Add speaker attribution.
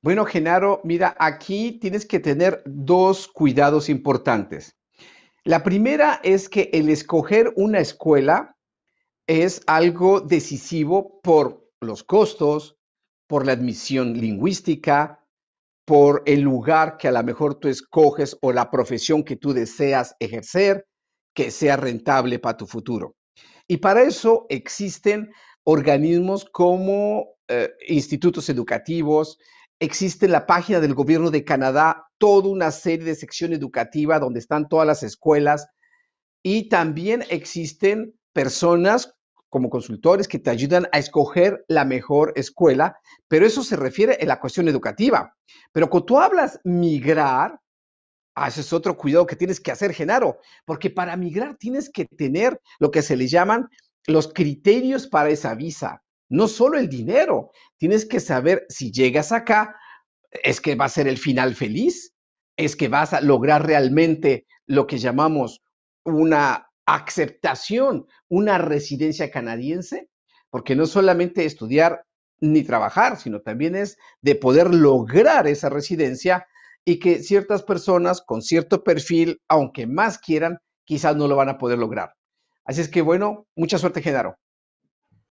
Speaker 1: Bueno, Genaro, mira, aquí tienes que tener dos cuidados importantes. La primera es que el escoger una escuela es algo decisivo por los costos, por la admisión lingüística, por el lugar que a lo mejor tú escoges o la profesión que tú deseas ejercer, que sea rentable para tu futuro. Y para eso existen organismos como eh, institutos educativos, existe en la página del gobierno de Canadá toda una serie de sección educativa donde están todas las escuelas y también existen personas como consultores que te ayudan a escoger la mejor escuela, pero eso se refiere a la cuestión educativa. Pero cuando tú hablas migrar, ah, ese es otro cuidado que tienes que hacer, Genaro, porque para migrar tienes que tener lo que se le llaman los criterios para esa visa. No solo el dinero, tienes que saber si llegas acá, es que va a ser el final feliz, es que vas a lograr realmente lo que llamamos una aceptación, una residencia canadiense, porque no solamente estudiar ni trabajar, sino también es de poder lograr esa residencia y que ciertas personas con cierto perfil, aunque más quieran, quizás no lo van a poder lograr. Así es que bueno, mucha suerte, Genaro.